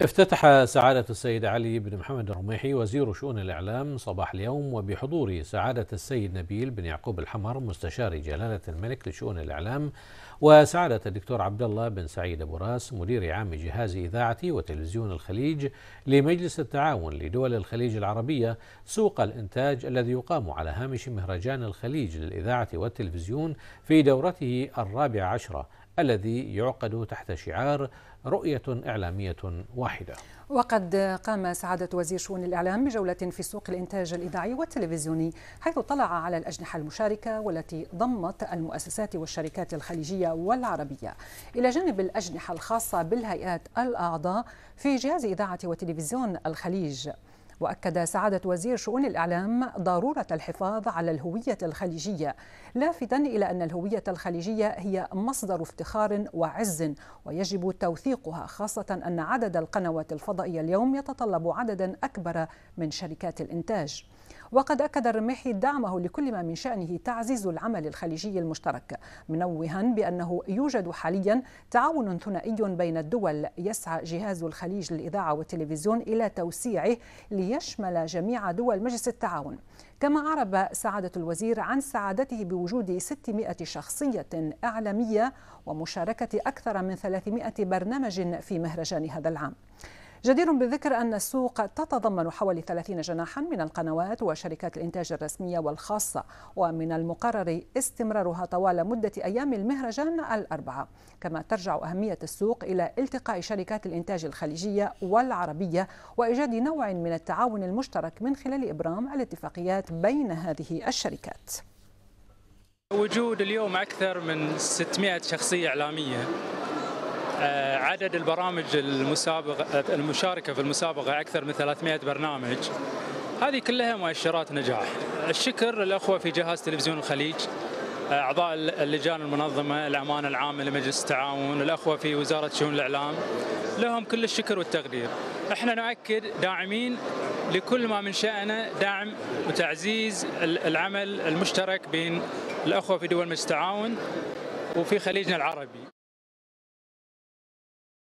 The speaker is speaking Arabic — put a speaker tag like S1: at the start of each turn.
S1: افتتح سعادة السيد علي بن محمد الرميحي وزير شؤون الإعلام صباح اليوم وبحضور سعادة السيد نبيل بن يعقوب الحمر مستشار جلالة الملك لشؤون الإعلام وسعادة الدكتور عبد الله بن سعيد أبو راس مدير عام جهاز إذاعة وتلفزيون الخليج لمجلس التعاون لدول الخليج العربية سوق الإنتاج الذي يقام على هامش مهرجان الخليج للإذاعة والتلفزيون في دورته الرابعة عشرة الذي يعقد تحت شعار رؤية إعلامية واحدة
S2: وقد قام سعادة وزير شؤون الإعلام بجولة في سوق الإنتاج الإذاعي والتلفزيوني حيث اطلع على الأجنحة المشاركة والتي ضمت المؤسسات والشركات الخليجية والعربية إلى جانب الأجنحة الخاصة بالهيئات الأعضاء في جهاز إذاعة وتلفزيون الخليج واكد سعاده وزير شؤون الاعلام ضروره الحفاظ على الهويه الخليجيه لافتا الى ان الهويه الخليجيه هي مصدر افتخار وعز ويجب توثيقها خاصه ان عدد القنوات الفضائيه اليوم يتطلب عددا اكبر من شركات الانتاج وقد أكد الرماحي دعمه لكل ما من شأنه تعزيز العمل الخليجي المشترك منوها بأنه يوجد حاليا تعاون ثنائي بين الدول يسعى جهاز الخليج للإذاعة والتلفزيون إلى توسيعه ليشمل جميع دول مجلس التعاون كما أعرب سعادة الوزير عن سعادته بوجود 600 شخصية إعلامية ومشاركة أكثر من 300 برنامج في مهرجان هذا العام جدير بالذكر أن السوق تتضمن حوالي 30 جناحا من القنوات وشركات الإنتاج الرسمية والخاصة ومن المقرر استمرارها طوال مدة أيام المهرجان الأربعة كما ترجع أهمية السوق إلى التقاء شركات الإنتاج الخليجية والعربية وإيجاد نوع من التعاون المشترك من خلال إبرام الاتفاقيات بين هذه الشركات
S3: وجود اليوم أكثر من 600 شخصية إعلامية آه، عدد البرامج المسابقة المشاركة في المسابقة أكثر من 300 برنامج هذه كلها مؤشرات نجاح الشكر للاخوه في جهاز تلفزيون الخليج آه، أعضاء اللجان المنظمة الأمانة العامة لمجلس التعاون الأخوة في وزارة شؤون الإعلام لهم كل الشكر والتقدير احنا نؤكد داعمين لكل ما من شأنه دعم وتعزيز العمل المشترك بين الأخوة في دول مجلس التعاون وفي خليجنا العربي